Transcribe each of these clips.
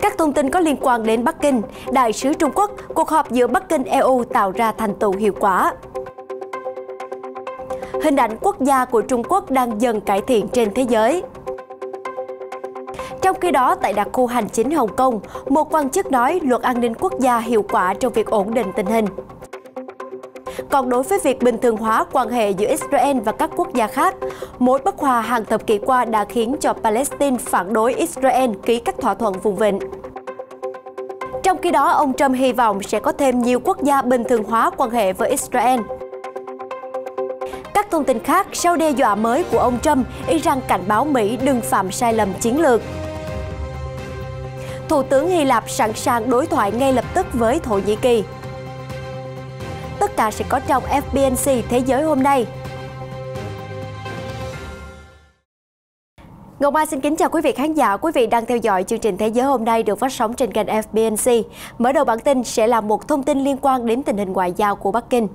Các thông tin có liên quan đến Bắc Kinh, Đại sứ Trung Quốc, cuộc họp giữa Bắc Kinh EU tạo ra thành tựu hiệu quả. Hình ảnh quốc gia của Trung Quốc đang dần cải thiện trên thế giới. Trong khi đó, tại đặc khu hành chính Hồng Kông, một quan chức nói luật an ninh quốc gia hiệu quả trong việc ổn định tình hình. Còn đối với việc bình thường hóa quan hệ giữa Israel và các quốc gia khác, mối bất hòa hàng thập kỷ qua đã khiến cho Palestine phản đối Israel ký các thỏa thuận vùng vịnh. Trong khi đó, ông Trump hy vọng sẽ có thêm nhiều quốc gia bình thường hóa quan hệ với Israel. Các thông tin khác, sau đe dọa mới của ông Trump, Iran cảnh báo Mỹ đừng phạm sai lầm chiến lược. Thủ tướng Hy Lạp sẵn sàng đối thoại ngay lập tức với Thổ Nhĩ Kỳ ta sẽ có trong FBNC Thế giới hôm nay. Ngọc Mai xin kính chào quý vị khán giả. Quý vị đang theo dõi chương trình Thế giới hôm nay được phát sóng trên kênh FBNC. Mở đầu bản tin sẽ là một thông tin liên quan đến tình hình ngoại giao của Bắc Kinh.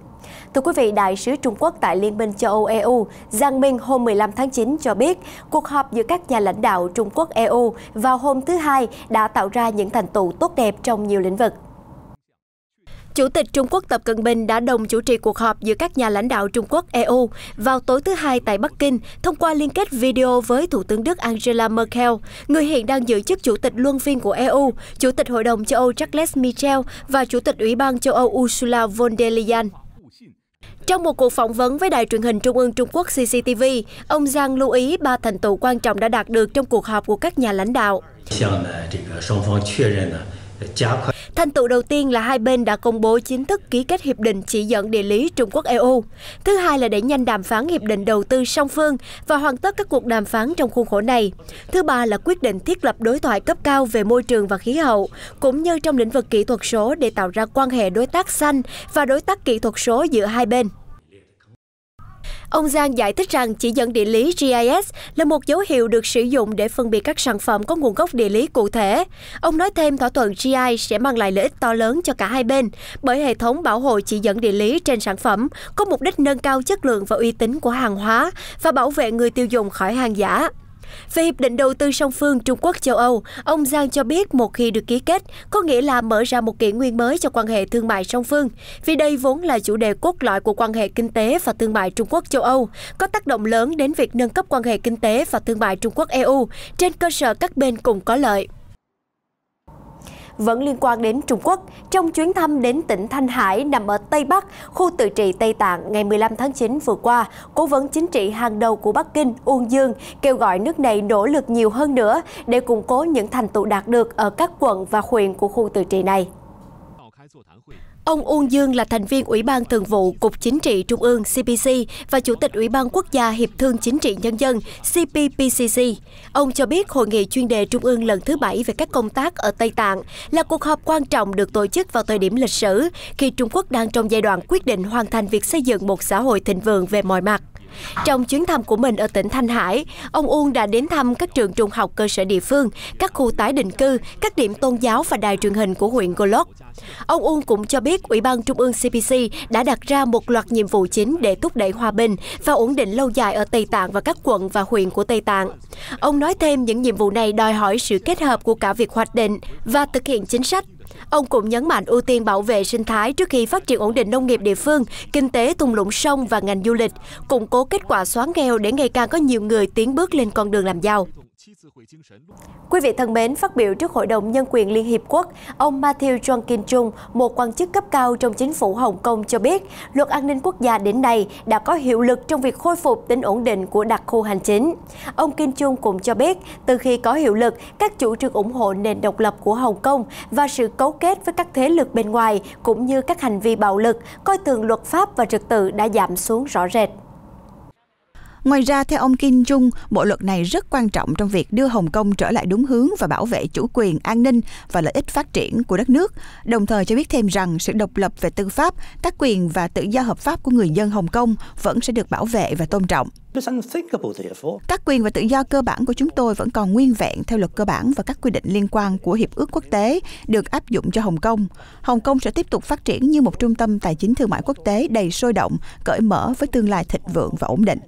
Thưa quý vị, Đại sứ Trung Quốc tại Liên minh châu Âu EU Giang Minh hôm 15 tháng 9 cho biết cuộc họp giữa các nhà lãnh đạo Trung Quốc EU vào hôm thứ Hai đã tạo ra những thành tựu tốt đẹp trong nhiều lĩnh vực. Chủ tịch Trung Quốc Tập Cận Bình đã đồng chủ trì cuộc họp giữa các nhà lãnh đạo Trung Quốc EU vào tối thứ Hai tại Bắc Kinh thông qua liên kết video với Thủ tướng Đức Angela Merkel, người hiện đang giữ chức Chủ tịch Luân phiên của EU, Chủ tịch Hội đồng châu Âu Charles Michel và Chủ tịch Ủy ban châu Âu Ursula von der Leyen. Trong một cuộc phỏng vấn với đài truyền hình Trung ương Trung Quốc CCTV, ông Giang lưu ý ba thành tựu quan trọng đã đạt được trong cuộc họp của các nhà lãnh đạo. À, à, Thành tựu đầu tiên là hai bên đã công bố chính thức ký kết hiệp định chỉ dẫn địa lý Trung Quốc EU. Thứ hai là đẩy nhanh đàm phán hiệp định đầu tư song phương và hoàn tất các cuộc đàm phán trong khuôn khổ này. Thứ ba là quyết định thiết lập đối thoại cấp cao về môi trường và khí hậu, cũng như trong lĩnh vực kỹ thuật số để tạo ra quan hệ đối tác xanh và đối tác kỹ thuật số giữa hai bên. Ông Giang giải thích rằng chỉ dẫn địa lý GIS là một dấu hiệu được sử dụng để phân biệt các sản phẩm có nguồn gốc địa lý cụ thể. Ông nói thêm thỏa thuận GI sẽ mang lại lợi ích to lớn cho cả hai bên bởi hệ thống bảo hộ chỉ dẫn địa lý trên sản phẩm có mục đích nâng cao chất lượng và uy tín của hàng hóa và bảo vệ người tiêu dùng khỏi hàng giả. Về Hiệp định Đầu tư song phương Trung Quốc-Châu Âu, ông Giang cho biết một khi được ký kết, có nghĩa là mở ra một kỷ nguyên mới cho quan hệ thương mại song phương, vì đây vốn là chủ đề cốt lõi của quan hệ kinh tế và thương mại Trung Quốc-Châu Âu, có tác động lớn đến việc nâng cấp quan hệ kinh tế và thương mại Trung Quốc-EU trên cơ sở các bên cùng có lợi vẫn liên quan đến Trung Quốc. Trong chuyến thăm đến tỉnh Thanh Hải nằm ở Tây Bắc, khu tự trị Tây Tạng ngày 15 tháng 9 vừa qua, Cố vấn chính trị hàng đầu của Bắc Kinh Uông Dương kêu gọi nước này nỗ lực nhiều hơn nữa để củng cố những thành tựu đạt được ở các quận và huyện của khu tự trị này. Ông Uông Dương là thành viên Ủy ban Thường vụ Cục Chính trị Trung ương CPC và Chủ tịch Ủy ban Quốc gia Hiệp thương Chính trị Nhân dân CPPCC. Ông cho biết hội nghị chuyên đề Trung ương lần thứ bảy về các công tác ở Tây Tạng là cuộc họp quan trọng được tổ chức vào thời điểm lịch sử khi Trung Quốc đang trong giai đoạn quyết định hoàn thành việc xây dựng một xã hội thịnh vượng về mọi mặt. Trong chuyến thăm của mình ở tỉnh Thanh Hải, ông Uông đã đến thăm các trường trung học cơ sở địa phương, các khu tái định cư, các điểm tôn giáo và đài truyền hình của huyện Cô Ông Uông cũng cho biết Ủy ban Trung ương CPC đã đặt ra một loạt nhiệm vụ chính để thúc đẩy hòa bình và ổn định lâu dài ở Tây Tạng và các quận và huyện của Tây Tạng. Ông nói thêm những nhiệm vụ này đòi hỏi sự kết hợp của cả việc hoạch định và thực hiện chính sách Ông cũng nhấn mạnh ưu tiên bảo vệ sinh thái trước khi phát triển ổn định nông nghiệp địa phương, kinh tế thung lũng sông và ngành du lịch, củng cố kết quả xóa nghèo để ngày càng có nhiều người tiến bước lên con đường làm giàu. Quý vị thân mến, phát biểu trước Hội đồng Nhân quyền Liên Hiệp Quốc, ông Matthew John Kim Chung, một quan chức cấp cao trong chính phủ Hồng Kông cho biết, luật an ninh quốc gia đến nay đã có hiệu lực trong việc khôi phục tính ổn định của đặc khu hành chính. Ông Kim Chung cũng cho biết, từ khi có hiệu lực, các chủ trương ủng hộ nền độc lập của Hồng Kông và sự cấu kết với các thế lực bên ngoài cũng như các hành vi bạo lực, coi thường luật pháp và trật tự đã giảm xuống rõ rệt. Ngoài ra, theo ông Kim Jung, bộ luật này rất quan trọng trong việc đưa Hồng Kông trở lại đúng hướng và bảo vệ chủ quyền, an ninh và lợi ích phát triển của đất nước, đồng thời cho biết thêm rằng sự độc lập về tư pháp, các quyền và tự do hợp pháp của người dân Hồng Kông vẫn sẽ được bảo vệ và tôn trọng. Các quyền và tự do cơ bản của chúng tôi vẫn còn nguyên vẹn theo luật cơ bản và các quy định liên quan của Hiệp ước quốc tế được áp dụng cho Hồng Kông. Hồng Kông sẽ tiếp tục phát triển như một trung tâm tài chính thương mại quốc tế đầy sôi động, cởi mở với tương lai thịnh vượng và ổn định.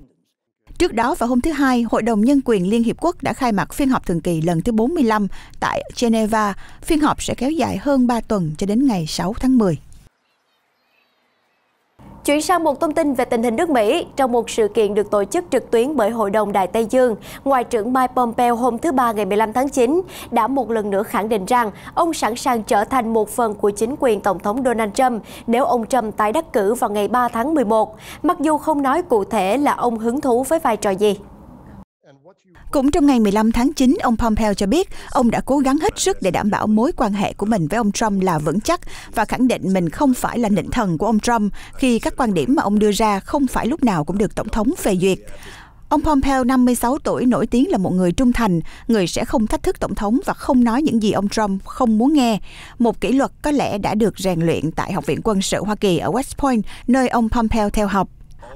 Trước đó vào hôm thứ Hai, Hội đồng Nhân quyền Liên Hiệp Quốc đã khai mạc phiên họp thường kỳ lần thứ 45 tại Geneva. Phiên họp sẽ kéo dài hơn 3 tuần cho đến ngày 6 tháng 10. Chuyển sang một thông tin về tình hình nước Mỹ. Trong một sự kiện được tổ chức trực tuyến bởi Hội đồng Đại Tây Dương, Ngoại trưởng Mike Pompeo hôm thứ Ba ngày 15 tháng 9 đã một lần nữa khẳng định rằng ông sẵn sàng trở thành một phần của chính quyền Tổng thống Donald Trump nếu ông Trump tái đắc cử vào ngày 3 tháng 11, mặc dù không nói cụ thể là ông hứng thú với vai trò gì. Cũng trong ngày 15 tháng 9, ông Pompeo cho biết ông đã cố gắng hết sức để đảm bảo mối quan hệ của mình với ông Trump là vững chắc và khẳng định mình không phải là nịnh thần của ông Trump khi các quan điểm mà ông đưa ra không phải lúc nào cũng được Tổng thống phê duyệt. Ông Pompeo, 56 tuổi, nổi tiếng là một người trung thành, người sẽ không thách thức Tổng thống và không nói những gì ông Trump không muốn nghe. Một kỷ luật có lẽ đã được rèn luyện tại Học viện Quân sự Hoa Kỳ ở West Point, nơi ông Pompeo theo học.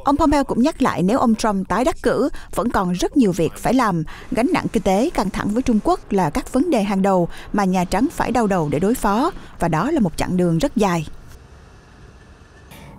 Ông Pompeo cũng nhắc lại nếu ông Trump tái đắc cử, vẫn còn rất nhiều việc phải làm. Gánh nặng kinh tế căng thẳng với Trung Quốc là các vấn đề hàng đầu mà Nhà Trắng phải đau đầu để đối phó, và đó là một chặng đường rất dài.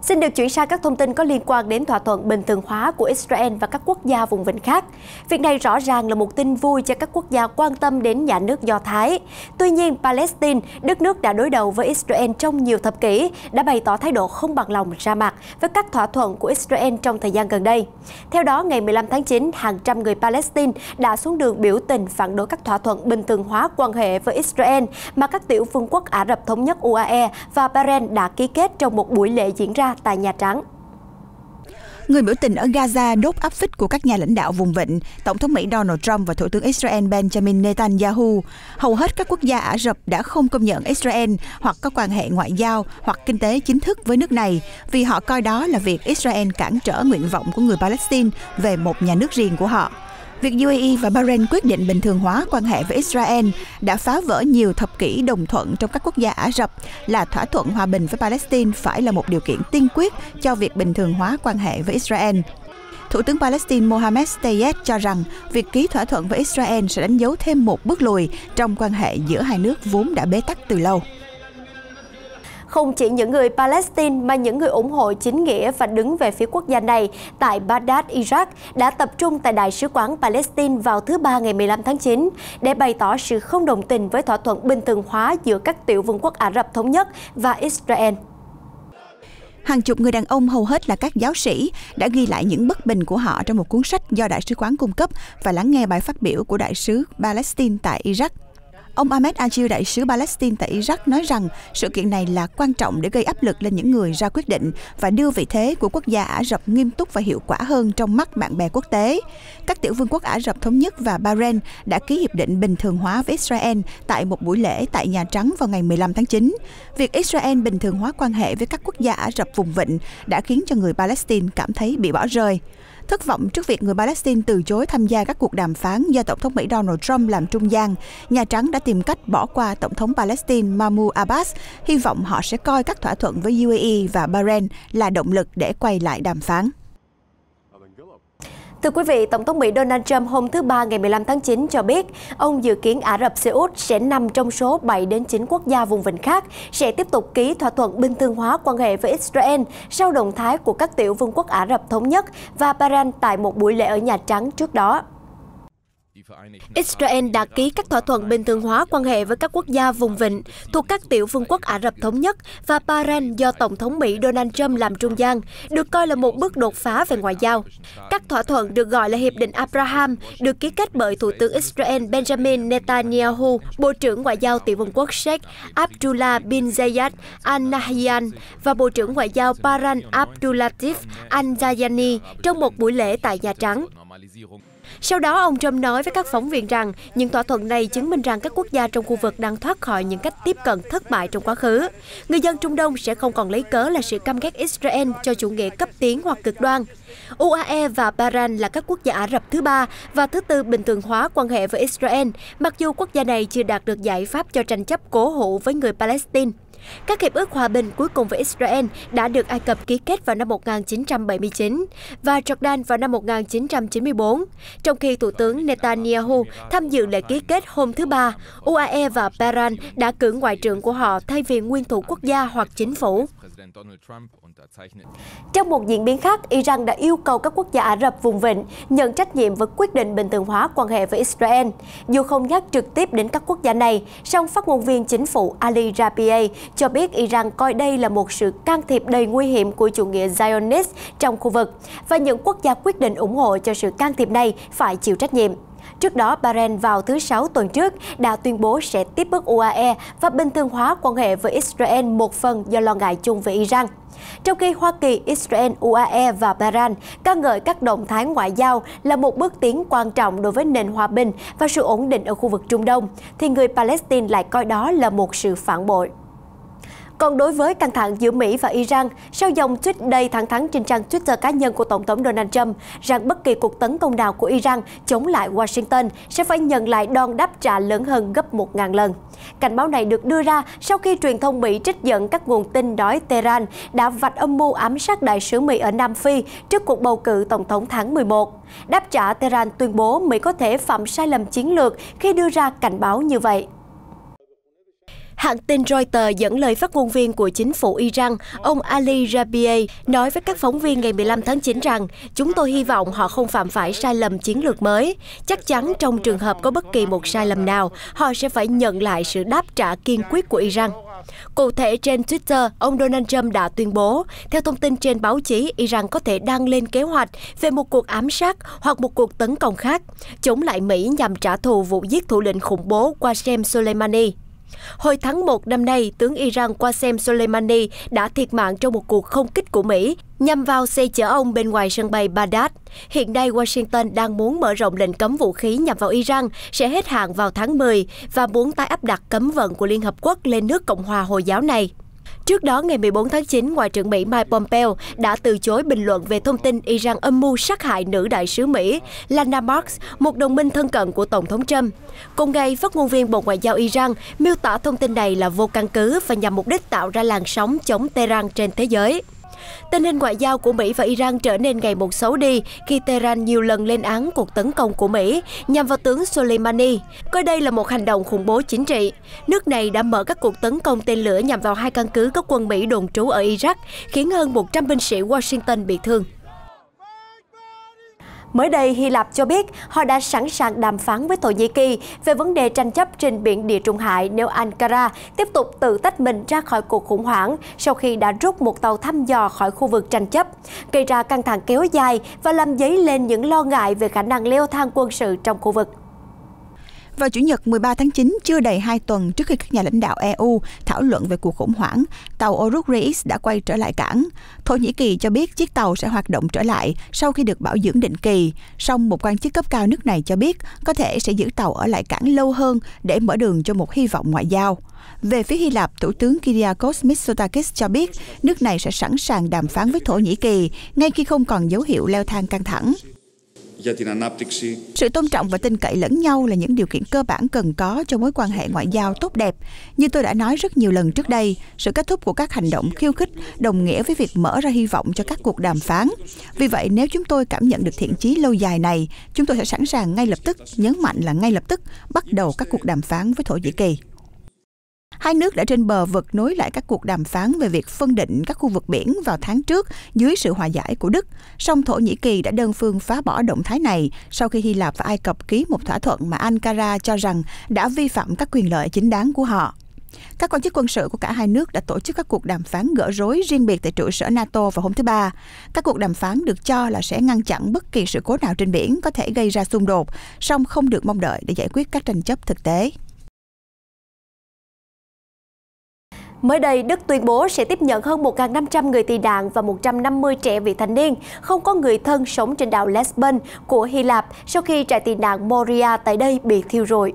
Xin được chuyển sang các thông tin có liên quan đến thỏa thuận bình thường hóa của Israel và các quốc gia vùng vịnh khác. Việc này rõ ràng là một tin vui cho các quốc gia quan tâm đến nhà nước Do Thái. Tuy nhiên, Palestine, đất nước đã đối đầu với Israel trong nhiều thập kỷ, đã bày tỏ thái độ không bằng lòng ra mặt với các thỏa thuận của Israel trong thời gian gần đây. Theo đó, ngày 15 tháng 9, hàng trăm người Palestine đã xuống đường biểu tình phản đối các thỏa thuận bình thường hóa quan hệ với Israel mà các tiểu vương quốc Ả Rập Thống nhất UAE và Bahrain đã ký kết trong một buổi lễ diễn ra tại Nhà Trắng. Người biểu tình ở Gaza đốt áp phích của các nhà lãnh đạo vùng vịnh, Tổng thống Mỹ Donald Trump và Thủ tướng Israel Benjamin Netanyahu. Hầu hết các quốc gia Ả Rập đã không công nhận Israel hoặc có quan hệ ngoại giao hoặc kinh tế chính thức với nước này vì họ coi đó là việc Israel cản trở nguyện vọng của người Palestine về một nhà nước riêng của họ. Việc UAE và Bahrain quyết định bình thường hóa quan hệ với Israel đã phá vỡ nhiều thập kỷ đồng thuận trong các quốc gia Ả Rập là thỏa thuận hòa bình với Palestine phải là một điều kiện tiên quyết cho việc bình thường hóa quan hệ với Israel. Thủ tướng Palestine Mohammed Tayyip cho rằng việc ký thỏa thuận với Israel sẽ đánh dấu thêm một bước lùi trong quan hệ giữa hai nước vốn đã bế tắc từ lâu. Không chỉ những người Palestine mà những người ủng hộ chính nghĩa và đứng về phía quốc gia này tại Baghdad, Iraq đã tập trung tại Đại sứ quán Palestine vào thứ Ba ngày 15 tháng 9 để bày tỏ sự không đồng tình với thỏa thuận bình thường hóa giữa các tiểu vương quốc Ả Rập Thống Nhất và Israel hàng chục người đàn ông hầu hết là các giáo sĩ đã ghi lại những bất bình của họ trong một cuốn sách do đại sứ quán cung cấp và lắng nghe bài phát biểu của đại sứ Palestine tại Iraq. Ông Ahmed Agil, đại sứ Palestine tại Iraq nói rằng sự kiện này là quan trọng để gây áp lực lên những người ra quyết định và đưa vị thế của quốc gia Ả Rập nghiêm túc và hiệu quả hơn trong mắt bạn bè quốc tế. Các tiểu vương quốc Ả Rập Thống Nhất và Bahrain đã ký hiệp định bình thường hóa với Israel tại một buổi lễ tại Nhà Trắng vào ngày 15 tháng 9. Việc Israel bình thường hóa quan hệ với các quốc gia Ả Rập vùng vịnh đã khiến cho người Palestine cảm thấy bị bỏ rơi thất vọng trước việc người Palestine từ chối tham gia các cuộc đàm phán do Tổng thống Mỹ Donald Trump làm trung gian. Nhà Trắng đã tìm cách bỏ qua Tổng thống Palestine Mahmoud Abbas, hy vọng họ sẽ coi các thỏa thuận với UAE và Bahrain là động lực để quay lại đàm phán. Thưa quý vị, Tổng thống Mỹ Donald Trump hôm thứ Ba ngày 15 tháng 9 cho biết ông dự kiến Ả Rập Xê Út sẽ nằm trong số 7 đến 9 quốc gia vùng vịnh khác sẽ tiếp tục ký thỏa thuận bình thường hóa quan hệ với Israel sau động thái của các tiểu vương quốc Ả Rập Thống Nhất và Bahrain tại một buổi lễ ở Nhà Trắng trước đó. Israel đã ký các thỏa thuận bình thường hóa quan hệ với các quốc gia vùng vịnh thuộc các tiểu vương quốc Ả Rập Thống Nhất và Bahrain do Tổng thống Mỹ Donald Trump làm trung gian, được coi là một bước đột phá về ngoại giao. Các thỏa thuận được gọi là Hiệp định Abraham, được ký kết bởi Thủ tướng Israel Benjamin Netanyahu, Bộ trưởng Ngoại giao tiểu vương quốc Sheikh Abdullah bin Zayed Al Nahyan và Bộ trưởng Ngoại giao Bahrain Abdulatif Al Zayani trong một buổi lễ tại Nhà Trắng. Sau đó, ông Trump nói với các phóng viên rằng những thỏa thuận này chứng minh rằng các quốc gia trong khu vực đang thoát khỏi những cách tiếp cận thất bại trong quá khứ. Người dân Trung Đông sẽ không còn lấy cớ là sự căm ghét Israel cho chủ nghĩa cấp tiến hoặc cực đoan. UAE và Bahrain là các quốc gia Ả Rập thứ ba và thứ tư bình thường hóa quan hệ với Israel, mặc dù quốc gia này chưa đạt được giải pháp cho tranh chấp cố hữu với người Palestine. Các hiệp ước hòa bình cuối cùng với Israel đã được Ai Cập ký kết vào năm 1979 và Jordan vào năm 1994, trong khi Thủ tướng Netanyahu tham dự lễ ký kết hôm thứ Ba, UAE và Bahrain đã cử ngoại trưởng của họ thay vì nguyên thủ quốc gia hoặc chính phủ. Trong một diễn biến khác, Iran đã yêu cầu các quốc gia Ả Rập vùng vịnh nhận trách nhiệm với quyết định bình thường hóa quan hệ với Israel. Dù không nhắc trực tiếp đến các quốc gia này, song phát ngôn viên chính phủ Ali Rabieh cho biết Iran coi đây là một sự can thiệp đầy nguy hiểm của chủ nghĩa Zionist trong khu vực và những quốc gia quyết định ủng hộ cho sự can thiệp này phải chịu trách nhiệm. Trước đó, Bahrain vào thứ Sáu tuần trước đã tuyên bố sẽ tiếp bước UAE và bình thường hóa quan hệ với Israel một phần do lo ngại chung về Iran. Trong khi Hoa Kỳ, Israel, UAE và Bahrain ca ngợi các động thái ngoại giao là một bước tiến quan trọng đối với nền hòa bình và sự ổn định ở khu vực Trung Đông, thì người Palestine lại coi đó là một sự phản bội. Còn đối với căng thẳng giữa Mỹ và Iran, sau dòng tweet đầy thẳng thắn trên trang Twitter cá nhân của Tổng thống Donald Trump rằng bất kỳ cuộc tấn công nào của Iran chống lại Washington sẽ phải nhận lại đòn đáp trả lớn hơn gấp 1.000 lần. Cảnh báo này được đưa ra sau khi truyền thông Mỹ trích dẫn các nguồn tin nói Tehran đã vạch âm mưu ám sát đại sứ Mỹ ở Nam Phi trước cuộc bầu cử Tổng thống tháng 11. Đáp trả Tehran tuyên bố Mỹ có thể phạm sai lầm chiến lược khi đưa ra cảnh báo như vậy. Hãng tin Reuters dẫn lời phát ngôn viên của chính phủ Iran, ông Ali Rabieh, nói với các phóng viên ngày 15 tháng 9 rằng chúng tôi hy vọng họ không phạm phải sai lầm chiến lược mới. Chắc chắn trong trường hợp có bất kỳ một sai lầm nào, họ sẽ phải nhận lại sự đáp trả kiên quyết của Iran. Cụ thể trên Twitter, ông Donald Trump đã tuyên bố, theo thông tin trên báo chí, Iran có thể đang lên kế hoạch về một cuộc ám sát hoặc một cuộc tấn công khác, chống lại Mỹ nhằm trả thù vụ giết thủ lĩnh khủng bố Qasem Soleimani. Hồi tháng 1 năm nay, tướng Iran Qasem Soleimani đã thiệt mạng trong một cuộc không kích của Mỹ nhằm vào xe chở ông bên ngoài sân bay Baghdad. Hiện nay, Washington đang muốn mở rộng lệnh cấm vũ khí nhằm vào Iran sẽ hết hạn vào tháng 10 và muốn tái áp đặt cấm vận của Liên Hợp Quốc lên nước Cộng hòa Hồi giáo này. Trước đó, ngày 14 tháng 9, Ngoại trưởng Mỹ Mike Pompeo đã từ chối bình luận về thông tin Iran âm mưu sát hại nữ đại sứ Mỹ Lana Marks, một đồng minh thân cận của Tổng thống Trump. Cùng ngày, phát ngôn viên Bộ Ngoại giao Iran miêu tả thông tin này là vô căn cứ và nhằm mục đích tạo ra làn sóng chống Tehran trên thế giới. Tình hình ngoại giao của Mỹ và Iran trở nên ngày một xấu đi khi Tehran nhiều lần lên án cuộc tấn công của Mỹ nhằm vào tướng Soleimani, coi đây là một hành động khủng bố chính trị. Nước này đã mở các cuộc tấn công tên lửa nhằm vào hai căn cứ có quân Mỹ đồn trú ở Iraq, khiến hơn 100 binh sĩ Washington bị thương. Mới đây, Hy Lạp cho biết họ đã sẵn sàng đàm phán với Thổ Nhĩ Kỳ về vấn đề tranh chấp trên biển Địa Trung Hải nếu Ankara tiếp tục tự tách mình ra khỏi cuộc khủng hoảng sau khi đã rút một tàu thăm dò khỏi khu vực tranh chấp, gây ra căng thẳng kéo dài và làm dấy lên những lo ngại về khả năng leo thang quân sự trong khu vực. Vào Chủ nhật 13 tháng 9, chưa đầy 2 tuần trước khi các nhà lãnh đạo EU thảo luận về cuộc khủng hoảng, tàu Oruk Reis đã quay trở lại cảng. Thổ Nhĩ Kỳ cho biết chiếc tàu sẽ hoạt động trở lại sau khi được bảo dưỡng định kỳ. Song một quan chức cấp cao nước này cho biết có thể sẽ giữ tàu ở lại cảng lâu hơn để mở đường cho một hy vọng ngoại giao. Về phía Hy Lạp, Thủ tướng Kyriakos Mitsotakis cho biết nước này sẽ sẵn sàng đàm phán với Thổ Nhĩ Kỳ ngay khi không còn dấu hiệu leo thang căng thẳng για την ανάπτυξη. Sự tôn trọng và tin cậy lẫn nhau là những điều kiện cơ bản cần có cho mối quan hệ ngoại giao tốt đẹp. Như tôi đã nói rất nhiều lần trước đây, sự kết thúc của các hành động khiêu khích đồng nghĩa với việc mở ra hy vọng cho các cuộc đàm phán. Vì vậy, nếu chúng tôi cảm nhận được thiện chí lâu dài này, chúng tôi sẽ sẵn sàng ngay lập tức, nhấn mạnh là ngay lập tức, bắt đầu các cuộc đàm phán với Thổ Nhĩ Kỳ. Hai nước đã trên bờ vực nối lại các cuộc đàm phán về việc phân định các khu vực biển vào tháng trước dưới sự hòa giải của Đức. Song Thổ Nhĩ Kỳ đã đơn phương phá bỏ động thái này sau khi Hy Lạp và Ai Cập ký một thỏa thuận mà Ankara cho rằng đã vi phạm các quyền lợi chính đáng của họ. Các quan chức quân sự của cả hai nước đã tổ chức các cuộc đàm phán gỡ rối riêng biệt tại trụ sở NATO vào hôm thứ Ba. Các cuộc đàm phán được cho là sẽ ngăn chặn bất kỳ sự cố nào trên biển có thể gây ra xung đột, song không được mong đợi để giải quyết các tranh chấp thực tế. Mới đây, Đức tuyên bố sẽ tiếp nhận hơn 1.500 người tị nạn và 150 trẻ vị thành niên không có người thân sống trên đảo Lesbon của Hy Lạp sau khi trại tị nạn Moria tại đây bị thiêu rụi.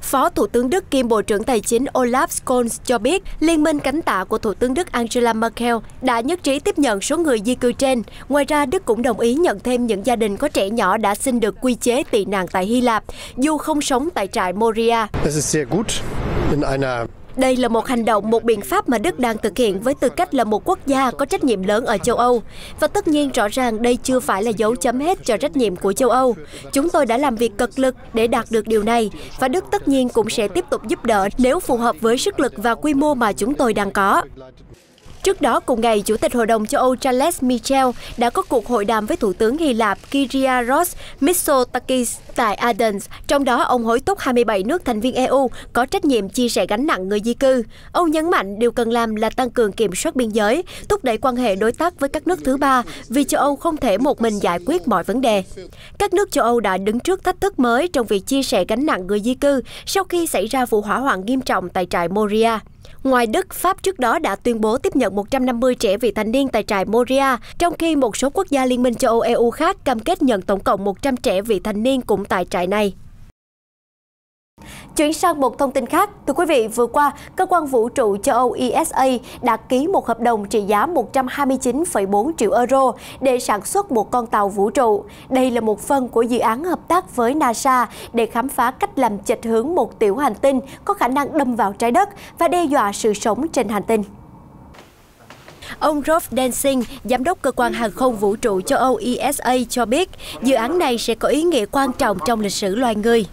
Phó Thủ tướng Đức kiêm Bộ trưởng Tài chính Olaf Scholz cho biết Liên minh cánh tả của Thủ tướng Đức Angela Merkel đã nhất trí tiếp nhận số người di cư trên. Ngoài ra, Đức cũng đồng ý nhận thêm những gia đình có trẻ nhỏ đã xin được quy chế tị nạn tại Hy Lạp, dù không sống tại trại Moria. Đây là một hành động, một biện pháp mà Đức đang thực hiện với tư cách là một quốc gia có trách nhiệm lớn ở châu Âu. Và tất nhiên rõ ràng đây chưa phải là dấu chấm hết cho trách nhiệm của châu Âu. Chúng tôi đã làm việc cực lực để đạt được điều này và Đức tất nhiên cũng sẽ tiếp tục giúp đỡ nếu phù hợp với sức lực và quy mô mà chúng tôi đang có. Trước đó cùng ngày, Chủ tịch Hội đồng châu Âu Charles Michel đã có cuộc hội đàm với Thủ tướng Hy Lạp Kyriakos Mitsotakis tại Athens, trong đó ông hối thúc 27 nước thành viên EU có trách nhiệm chia sẻ gánh nặng người di cư. Ông nhấn mạnh điều cần làm là tăng cường kiểm soát biên giới, thúc đẩy quan hệ đối tác với các nước thứ ba, vì châu Âu không thể một mình giải quyết mọi vấn đề. Các nước châu Âu đã đứng trước thách thức mới trong việc chia sẻ gánh nặng người di cư sau khi xảy ra vụ hỏa hoạn nghiêm trọng tại trại Moria. Ngoài Đức, Pháp trước đó đã tuyên bố tiếp nhận 150 trẻ vị thành niên tại trại Moria, trong khi một số quốc gia Liên minh châu Âu EU khác cam kết nhận tổng cộng 100 trẻ vị thành niên cũng tại trại này. Chuyển sang một thông tin khác, thưa quý vị, vừa qua, cơ quan vũ trụ châu Âu ESA đã ký một hợp đồng trị giá 129,4 triệu euro để sản xuất một con tàu vũ trụ. Đây là một phần của dự án hợp tác với NASA để khám phá cách làm chệch hướng một tiểu hành tinh có khả năng đâm vào trái đất và đe dọa sự sống trên hành tinh. Ông Rolf Densing, giám đốc cơ quan hàng không vũ trụ châu Âu ESA cho biết, dự án này sẽ có ý nghĩa quan trọng trong lịch sử loài người.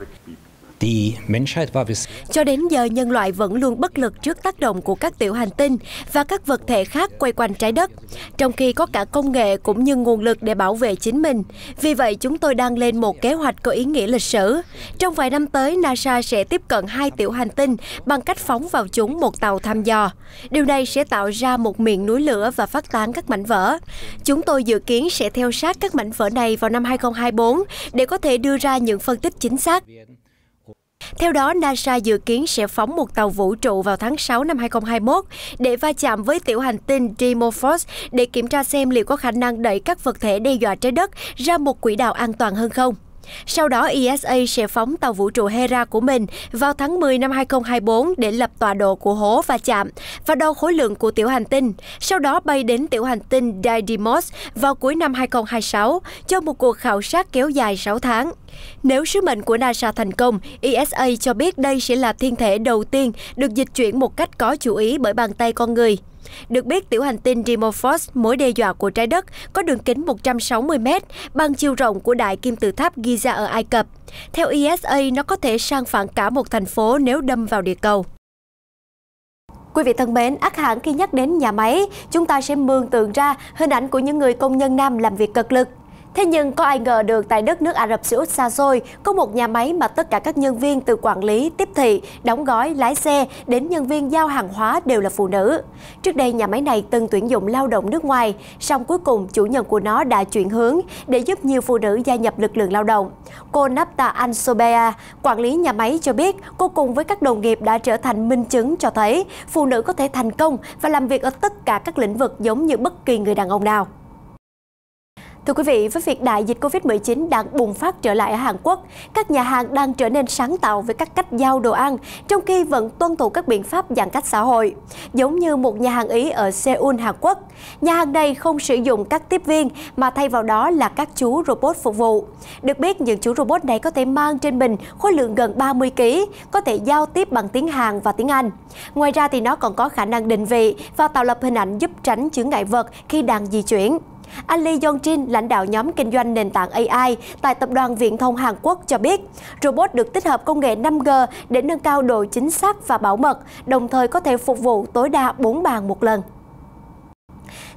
Cho đến giờ, nhân loại vẫn luôn bất lực trước tác động của các tiểu hành tinh và các vật thể khác quay quanh trái đất, trong khi có cả công nghệ cũng như nguồn lực để bảo vệ chính mình. Vì vậy, chúng tôi đang lên một kế hoạch có ý nghĩa lịch sử. Trong vài năm tới, NASA sẽ tiếp cận hai tiểu hành tinh bằng cách phóng vào chúng một tàu thăm dò. Điều này sẽ tạo ra một miệng núi lửa và phát tán các mảnh vỡ. Chúng tôi dự kiến sẽ theo sát các mảnh vỡ này vào năm 2024 để có thể đưa ra những phân tích chính xác. Theo đó, NASA dự kiến sẽ phóng một tàu vũ trụ vào tháng 6 năm 2021 để va chạm với tiểu hành tinh Dimorphos để kiểm tra xem liệu có khả năng đẩy các vật thể đe dọa trái đất ra một quỹ đạo an toàn hơn không. Sau đó, ESA sẽ phóng tàu vũ trụ Hera của mình vào tháng 10 năm 2024 để lập tọa độ của hố và chạm và đo khối lượng của tiểu hành tinh, sau đó bay đến tiểu hành tinh Didymos vào cuối năm 2026 cho một cuộc khảo sát kéo dài 6 tháng. Nếu sứ mệnh của NASA thành công, ESA cho biết đây sẽ là thiên thể đầu tiên được dịch chuyển một cách có chủ ý bởi bàn tay con người. Được biết, tiểu hành tinh Dimorphos, mối đe dọa của trái đất, có đường kính 160 m bằng chiều rộng của đại kim tự tháp Giza ở Ai Cập. Theo ESA, nó có thể sang phản cả một thành phố nếu đâm vào địa cầu. Quý vị thân mến, ác hẳn khi nhắc đến nhà máy, chúng ta sẽ mường tượng ra hình ảnh của những người công nhân nam làm việc cực lực. Thế nhưng có ai ngờ được tại đất nước Ả Rập Xê Út xa xôi có một nhà máy mà tất cả các nhân viên từ quản lý, tiếp thị, đóng gói, lái xe đến nhân viên giao hàng hóa đều là phụ nữ. Trước đây nhà máy này từng tuyển dụng lao động nước ngoài, song cuối cùng chủ nhân của nó đã chuyển hướng để giúp nhiều phụ nữ gia nhập lực lượng lao động. Cô Napta Ansobea, quản lý nhà máy cho biết cô cùng với các đồng nghiệp đã trở thành minh chứng cho thấy phụ nữ có thể thành công và làm việc ở tất cả các lĩnh vực giống như bất kỳ người đàn ông nào. Thưa quý vị, với việc đại dịch Covid-19 đang bùng phát trở lại ở Hàn Quốc, các nhà hàng đang trở nên sáng tạo với các cách giao đồ ăn, trong khi vẫn tuân thủ các biện pháp giãn cách xã hội. Giống như một nhà hàng Ý ở Seoul, Hàn Quốc, nhà hàng này không sử dụng các tiếp viên mà thay vào đó là các chú robot phục vụ. Được biết, những chú robot này có thể mang trên mình khối lượng gần 30 kg, có thể giao tiếp bằng tiếng Hàn và tiếng Anh. Ngoài ra thì nó còn có khả năng định vị và tạo lập hình ảnh giúp tránh chướng ngại vật khi đang di chuyển. Ali Yongjin, lãnh đạo nhóm kinh doanh nền tảng AI tại tập đoàn Viễn thông Hàn Quốc cho biết, robot được tích hợp công nghệ 5G để nâng cao độ chính xác và bảo mật, đồng thời có thể phục vụ tối đa 4 bàn một lần.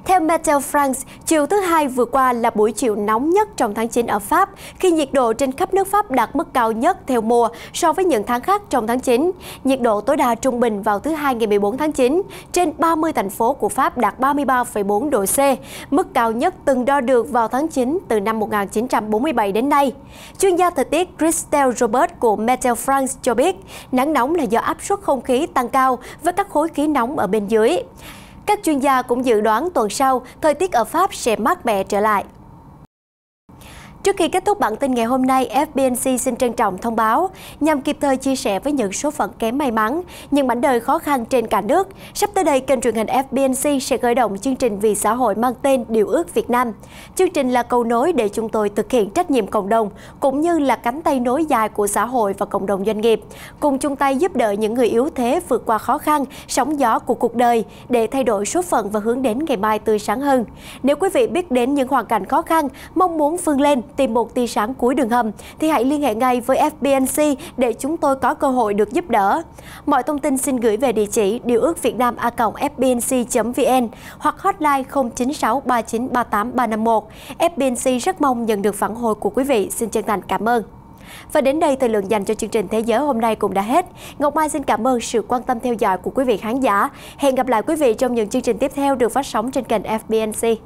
Theo Meteo France, chiều thứ hai vừa qua là buổi chiều nóng nhất trong tháng 9 ở Pháp, khi nhiệt độ trên khắp nước Pháp đạt mức cao nhất theo mùa so với những tháng khác trong tháng 9. Nhiệt độ tối đa trung bình vào thứ hai ngày 14 tháng 9 trên 30 thành phố của Pháp đạt 33,4 độ C, mức cao nhất từng đo được vào tháng 9 từ năm 1947 đến nay. Chuyên gia thời tiết Christelle Robert của Meteo France cho biết, nắng nóng là do áp suất không khí tăng cao với các khối khí nóng ở bên dưới. Các chuyên gia cũng dự đoán tuần sau, thời tiết ở Pháp sẽ mát mẻ trở lại. Trước khi kết thúc bản tin ngày hôm nay, FBNC xin trân trọng thông báo nhằm kịp thời chia sẻ với những số phận kém may mắn, những mảnh đời khó khăn trên cả nước. Sắp tới đây, kênh truyền hình FBNC sẽ khởi động chương trình vì xã hội mang tên Điều ước Việt Nam. Chương trình là cầu nối để chúng tôi thực hiện trách nhiệm cộng đồng, cũng như là cánh tay nối dài của xã hội và cộng đồng doanh nghiệp, cùng chung tay giúp đỡ những người yếu thế vượt qua khó khăn, sóng gió của cuộc đời để thay đổi số phận và hướng đến ngày mai tươi sáng hơn. Nếu quý vị biết đến những hoàn cảnh khó khăn, mong muốn vươn lên, tìm một tài sản cuối đường hầm thì hãy liên hệ ngay với FBNC để chúng tôi có cơ hội được giúp đỡ. Mọi thông tin xin gửi về địa chỉ điều ước Việt Nam a fbnc.vn hoặc hotline 0963938351 FBNC rất mong nhận được phản hồi của quý vị. Xin chân thành cảm ơn. Và đến đây thời lượng dành cho chương trình Thế giới hôm nay cũng đã hết. Ngọc Mai xin cảm ơn sự quan tâm theo dõi của quý vị khán giả. Hẹn gặp lại quý vị trong những chương trình tiếp theo được phát sóng trên kênh FBNC.